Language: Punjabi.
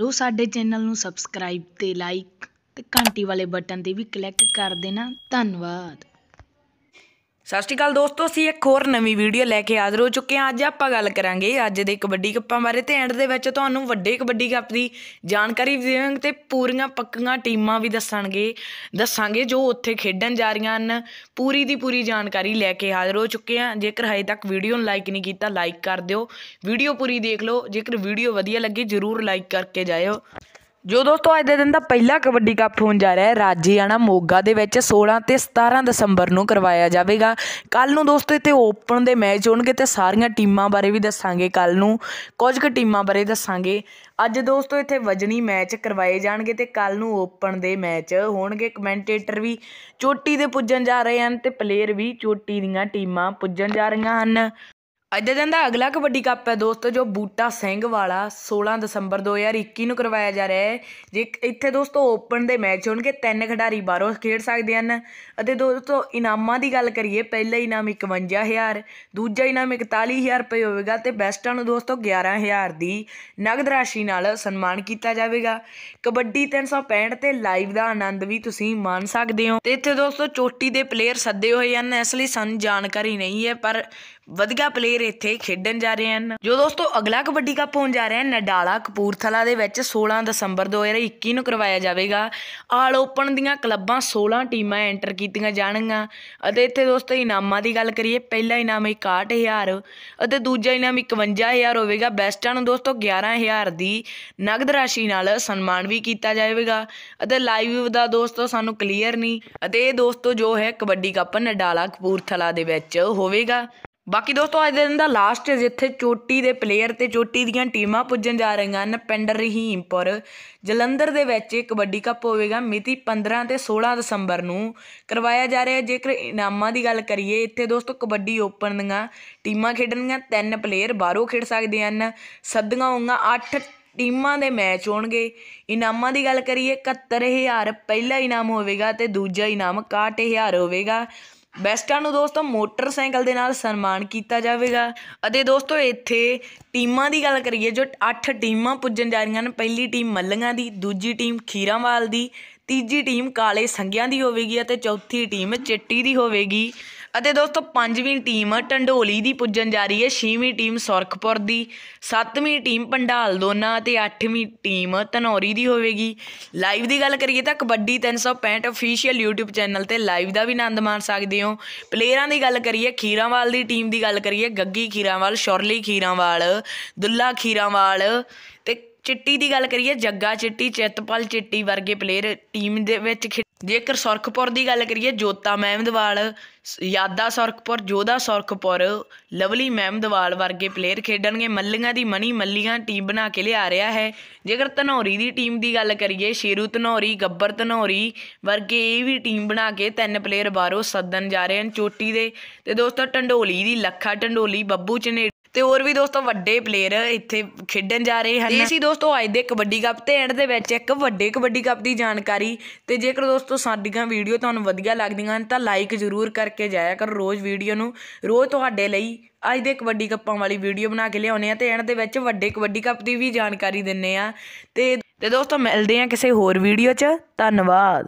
ਰੋ ਸਾਡੇ ਚੈਨਲ ਨੂੰ ਸਬਸਕ੍ਰਾਈਬ ਤੇ ਲਾਈਕ ਤੇ ਘੰਟੀ ਵਾਲੇ ਬਟਨ ਤੇ ਵੀ ਕਲਿੱਕ ਕਰ ਦੇਣਾ ਧੰਨਵਾਦ ਸਤਿ ਸ਼੍ਰੀ ਅਕਾਲ ਦੋਸਤੋ ਅਸੀਂ ਇੱਕ ਹੋਰ ਨਵੀਂ ਵੀਡੀਓ ਲੈ ਕੇ ਹਾਜ਼ਰ ਹੋ ਚੁੱਕੇ ਹਾਂ ਅੱਜ ਆਪਾਂ ਗੱਲ ਕਰਾਂਗੇ ਅੱਜ ਦੇ ਕਬੱਡੀ ਕੱਪਾਂ ਬਾਰੇ ਤੇ ਐਂਡ ਦੇ ਵਿੱਚ ਤੁਹਾਨੂੰ ਵੱਡੇ ਕਬੱਡੀ ਕੱਪ ਦੀ ਜਾਣਕਾਰੀ ਵੀ ਦੇਵਾਂਗੇ ਤੇ ਪੂਰੀਆਂ ਪੱਕੀਆਂ ਟੀਮਾਂ ਵੀ ਦੱਸਾਂਗੇ ਦੱਸਾਂਗੇ ਜੋ ਉੱਥੇ ਖੇਡਣ ਜਾ ਰਹੀਆਂ ਹਨ ਪੂਰੀ ਦੀ ਪੂਰੀ ਜਾਣਕਾਰੀ ਲੈ ਕੇ ਹਾਜ਼ਰ ਹੋ ਚੁੱਕੇ ਹਾਂ ਜੇਕਰ ਹਜੇ ਤੱਕ ਵੀਡੀਓ ਨੂੰ ਲਾਈਕ ਨਹੀਂ ਕੀਤਾ ਲਾਈਕ ਕਰ ਦਿਓ ਵੀਡੀਓ ਪੂਰੀ ਦੇਖ ਲਓ ਜੇਕਰ ਵੀਡੀਓ ਵਧੀਆ ਲੱਗੇ ਜ਼ਰੂਰ ਲਾਈਕ ਕਰਕੇ ਜਾਇਓ ਜੋ ਦੋਸਤੋ ਅੱਜ ਦੇ ਦਿਨ ਦਾ ਪਹਿਲਾ ਕਬੱਡੀ ਕੱਪ ਹੋਣ ਜਾ ਰਿਹਾ ਹੈ ਰਾਜੀਆਣਾ ਮੋਗਾ ਦੇ ਵਿੱਚ 16 ਤੇ 17 ਦਸੰਬਰ ਨੂੰ ਕਰਵਾਇਆ ਜਾਵੇਗਾ ਕੱਲ ਨੂੰ ਦੋਸਤੋ ਇੱਥੇ ਓਪਨ ਦੇ ਮੈਚ ਹੋਣਗੇ ਤੇ ਸਾਰੀਆਂ ਟੀਮਾਂ ਬਾਰੇ ਵੀ ਦੱਸਾਂਗੇ ਕੱਲ ਨੂੰ ਕੁਝ ਕੁ ਟੀਮਾਂ ਬਾਰੇ ਦੱਸਾਂਗੇ ਅੱਜ ਦੋਸਤੋ ਇੱਥੇ ਵਜਣੀ ਮੈਚ ਕਰਵਾਏ ਜਾਣਗੇ ਤੇ ਕੱਲ ਨੂੰ ਓਪਨ ਦੇ ਮੈਚ ਹੋਣਗੇ ਕਮੈਂਟੇਟਰ ਵੀ ਚੋਟੀ ਦੇ ਪੁੱਜਣ ਜਾ ਰਹੇ ਹਨ ਤੇ ਪਲੇਅਰ ਵੀ ਚੋਟੀ ਦੀਆਂ ਟੀਮਾਂ ਪੁੱਜਣ ਜਾ ਰਹੀਆਂ ਹਨ ਅੱਜ ਦੇ ਦਾ ਅਗਲਾ ਕਬੱਡੀ ਕੱਪ ਹੈ ਦੋਸਤੋ ਜੋ ਬੂਟਾ ਸਿੰਘ ਵਾਲਾ 16 ਦਸੰਬਰ 2021 ਨੂੰ ਕਰਵਾਇਆ ਜਾ ਰਿਹਾ ਹੈ ਜੇ ਇੱਥੇ ਦੋਸਤੋ ਓਪਨ ਦੇ ਮੈਚ ਹੋਣਗੇ ਤਿੰਨ ਖਿਡਾਰੀ ਬਾਹਰੋਂ ਖੇਡ ਸਕਦੇ ਹਨ ਅਤੇ ਦੋਸਤੋ ਇਨਾਮਾਂ ਦੀ ਗੱਲ ਕਰੀਏ ਪਹਿਲਾ ਇਨਾਮ 51000 ਦੂਜਾ ਇਨਾਮ 41000 ਰੁਪਏ ਹੋਵੇਗਾ ਤੇ ਬੈਸਟਾਂ ਨੂੰ ਦੋਸਤੋ 11000 ਦੀ ਨਗਦ ਰਾਸ਼ੀ ਨਾਲ ਸਨਮਾਨ ਕੀਤਾ ਜਾਵੇਗਾ ਕਬੱਡੀ 365 ਤੇ ਲਾਈਵ ਦਾ ਆਨੰਦ ਵੀ ਤੁਸੀਂ ਮਾਣ ਸਕਦੇ ਹੋ ਤੇ ਇੱਥੇ ਦੋਸਤੋ ਚੋਟੀ ਦੇ ਪਲੇਅਰ ਸੱਦੇ ਹੋਏ ਹਨ ਇਸ ਲਈ ਸਾਨੂੰ ਜਾਣਕਾਰੀ ਨਹੀਂ ਹੈ ਪਰ ਵਧੀਆ ਪਲੇਅਰ ਫੇਰ ਇੱਥੇ ਖੇਡਣ ਜਾ ਰਹੇ ਹਨ ਜੋ ਦੋਸਤੋ ਅਗਲਾ ਕਬੱਡੀ ਕੱਪ ਹੋਣ ਜਾ ਰਿਹਾ ਹੈ ਨਡਾਲਾ ਕਪੂਰਥਲਾ ਦੇ ਵਿੱਚ 16 ਦਸੰਬਰ 2021 ਨੂੰ ਕਰਵਾਇਆ ਜਾਵੇਗਾ ਆਲ ਓਪਨ ਦੀਆਂ ਕਲੱਬਾਂ 16 ਟੀਮਾਂ ਐਂਟਰ ਕੀਤੀਆਂ ਜਾਣਗੀਆਂ ਅਤੇ ਇੱਥੇ ਦੋਸਤੋ ਇਨਾਮਾਂ ਦੀ ਗੱਲ ਕਰੀਏ ਪਹਿਲਾ ਇਨਾਮ 61000 ਅਤੇ ਦੂਜਾ ਇਨਾਮ 51000 ਹੋਵੇਗਾ ਬੈਸਟਾਂ ਨੂੰ ਦੋਸਤੋ 11000 ਦੀ ਨਗਦ ਰਾਸ਼ੀ ਨਾਲ ਸਨਮਾਨ ਵੀ ਕੀਤਾ ਜਾਵੇਗਾ ਅਤੇ ਲਾਈਵ ਦਾ ਦੋਸਤੋ ਸਾਨੂੰ ਕਲੀਅਰ ਨਹੀਂ ਅਤੇ ਇਹ ਦੋਸਤੋ ਜੋ ਹੈ ਕਬੱਡੀ ਕੱਪ ਨਡਾਲਾ ਕਪੂਰਥਲਾ ਦੇ ਵਿੱਚ ਹੋਵੇਗਾ ਬਾਕੀ ਦੋਸਤੋ ਅੱਜ ਦੇ ਦਿਨ ਦਾ ਲਾਸਟ ਜਿੱਥੇ ਚੋਟੀ ਦੇ ਪਲੇਅਰ ਤੇ ਚੋਟੀ ਦੀਆਂ ਟੀਮਾਂ ਪੁੱਜਣ ਜਾ ਰਹੀਆਂ ਹਨ ਪਿੰਡ ਰਹੀਮਪੁਰ ਜਲੰਧਰ ਦੇ ਵਿੱਚ ਕਬੱਡੀ ਕੱਪ ਹੋਵੇਗਾ ਮਿਤੀ 15 ਤੇ 16 ਦਸੰਬਰ ਨੂੰ ਕਰਵਾਇਆ ਜਾ ਰਿਹਾ ਹੈ ਜੇਕਰ ਇਨਾਮਾਂ ਦੀ ਗੱਲ ਕਰੀਏ ਇੱਥੇ ਦੋਸਤੋ ਕਬੱਡੀ ਓਪਨ ਦੀਆਂ ਟੀਮਾਂ ਖੇਡਣਗੀਆਂ ਤਿੰਨ ਪਲੇਅਰ ਬਾਹਰੋਂ ਖੇਡ ਸਕਦੇ ਹਨ ਸੱਦੀਆਂ ਹੋਣਗੀਆਂ 8 ਟੀਮਾਂ ਦੇ ਮੈਚ ਹੋਣਗੇ ਇਨਾਮਾਂ ਦੀ ਗੱਲ ਕਰੀਏ 71000 ਪਹਿਲਾ ਇਨਾਮ ਹੋਵੇਗਾ ਤੇ ਦੂਜਾ ਇਨਾਮ 61000 ਹੋਵੇਗਾ ਬੈਸਟਾਂ ਨੂੰ ਦੋਸਤੋ ਮੋਟਰਸਾਈਕਲ ਦੇ ਨਾਲ ਸਨਮਾਨ ਕੀਤਾ ਜਾਵੇਗਾ ਅਤੇ ਦੋਸਤੋ ਇੱਥੇ ਟੀਮਾਂ ਦੀ ਗੱਲ ਕਰੀਏ ਜੋ 8 ਟੀਮਾਂ ਪੁੱਜਣ ਜਾ ਰਹੀਆਂ ਹਨ ਪਹਿਲੀ ਟੀਮ ਮੱਲੀਆਂ ਦੀ ਦੂਜੀ ਟੀਮ ਖੀਰਾਵਾਲ ਦੀ ਤੀਜੀ ਟੀਮ ਕਾਲੇ ਸੰਗਿਆਂ ਦੀ ਹੋਵੇਗੀ ਅਤੇ ਚੌਥੀ ਟੀਮ ਚਿੱਟੀ ਦੀ ਹੋਵੇਗੀ ਅਤੇ ਦੋਸਤੋ ਪੰਜਵੀਂ ਟੀਮ ਟੰਡੋਲੀ ਦੀ ਪੁੱਜਣ ਜਾ ਰਹੀ ਹੈ ਛੇਵੀਂ ਟੀਮ ਸੌਰਖਪੁਰ ਦੀ ਸੱਤਵੀਂ ਟੀਮ ਪੰਡਾਲ ਦੋਨਾ ਅਤੇ ਅੱਠਵੀਂ ਟੀਮ ਤਨੌਰੀ ਦੀ ਹੋਵੇਗੀ ਲਾਈਵ ਦੀ ਗੱਲ ਕਰੀਏ ਤਾਂ ਕਬੱਡੀ 365 ਅਫੀਸ਼ੀਅਲ YouTube ਚੈਨਲ ਤੇ ਲਾਈਵ ਦਾ ਵੀ ਆਨੰਦ ਮਾਣ ਸਕਦੇ ਹੋ ਪਲੇਅਰਾਂ ਦੀ ਗੱਲ ਕਰੀਏ ਖੀਰਾਵਾਲ ਦੀ ਟੀਮ ਦੀ ਗੱਲ ਕਰੀਏ ਗੱਗੀ ਖੀਰਾਵਾਲ ਸ਼ੌਰਲੀ ਖੀਰਾਵਾਲ ਦੁੱਲਾ ਖੀਰਾਵਾਲ ਤੇ ਚਿੱਟੀ ਦੀ ਗੱਲ ਕਰੀਏ ਜੱਗਾ ਚਿੱਟੀ ਚਿਤਪਲ ਚਿੱਟੀ ਵਰਗੇ ਪਲੇਅਰ ਟੀਮ ਦੇ ਵਿੱਚ ਜੇਕਰ ਸੁਰਖਪੁਰ ਦੀ ਗੱਲ ਕਰੀਏ ਜੋਤਾ ਮਹਿਮਦਵਾਲ ਯਾਦਾ ਸੁਰਖਪੁਰ ਜੋਦਾ ਸੁਰਖਪੁਰ ਲਵਲੀ ਮਹਿਮਦਵਾਲ ਵਰਗੇ ਪਲੇਅਰ ਖੇਡਣਗੇ ਮੱਲੀਆਂ ਦੀ ਮਣੀ ਮੱਲੀਆਂ ਟੀਮ ਬਣਾ ਕੇ ਲਿਆ ਰਿਹਾ ਹੈ ਜੇਕਰ ਧਨੌਰੀ ਦੀ ਟੀਮ ਦੀ ਗੱਲ ਕਰੀਏ ਸ਼ੇਰੂ ਧਨੌਰੀ ਗੱਬਰ ਧਨੌਰੀ ਵਰਗੇ ਇਹ ਵੀ ਟੀਮ ਬਣਾ ਕੇ ਤਿੰਨ ਪਲੇਅਰ ਬਾਹਰੋਂ ਸੱਦਣ ਜਾ ਰਹੇ ਹਨ ਚੋਟੀ ਦੇ ਤੇ ਦੋਸਤੋ ਟੰਡੋਲੀ ਦੀ ਲੱਖਾ ਟੰਡੋਲੀ ਬੱਬੂ ਚਨੇ ਤੇ ਹੋਰ ਵੀ ਦੋਸਤੋ ਵੱਡੇ ਪਲੇਅਰ ਇੱਥੇ ਖੇਡਣ ਜਾ ਰਹੇ ਹਨ ਇਹ ਸੀ ਦੋਸਤੋ ਅੱਜ ਦੇ ਕਬੱਡੀ ਕੱਪ ਤੇ ਐਂਡ ਦੇ ਵਿੱਚ ਇੱਕ ਵੱਡੇ ਕਬੱਡੀ ਕੱਪ ਦੀ ਜਾਣਕਾਰੀ ਤੇ ਜੇਕਰ ਦੋਸਤੋ ਸਾਡੀਆਂ ਵੀਡੀਓ ਤੁਹਾਨੂੰ ਵਧੀਆ ਲੱਗਦੀਆਂ ਹਨ ਤਾਂ ਲਾਈਕ ਜ਼ਰੂਰ ਕਰਕੇ ਜਾਇਆ ਕਰੋ ਰੋਜ਼ ਵੀਡੀਓ ਨੂੰ ਰੋਜ਼ ਤੁਹਾਡੇ ਲਈ ਅੱਜ ਦੇ ਕਬੱਡੀ ਕੱਪਾਂ ਵਾਲੀ ਵੀਡੀਓ ਬਣਾ ਕੇ ਲਿਆਉਨੇ ਆ ਤੇ ਐਂਡ ਦੇ ਵਿੱਚ ਵੱਡੇ ਕਬੱਡੀ ਕੱਪ ਦੀ ਵੀ ਜਾਣਕਾਰੀ ਦਿੰਨੇ ਆ ਤੇ ਤੇ ਦੋਸਤੋ ਮਿਲਦੇ ਆ ਕਿਸੇ ਹੋਰ ਵੀਡੀਓ 'ਚ ਧੰਨਵਾਦ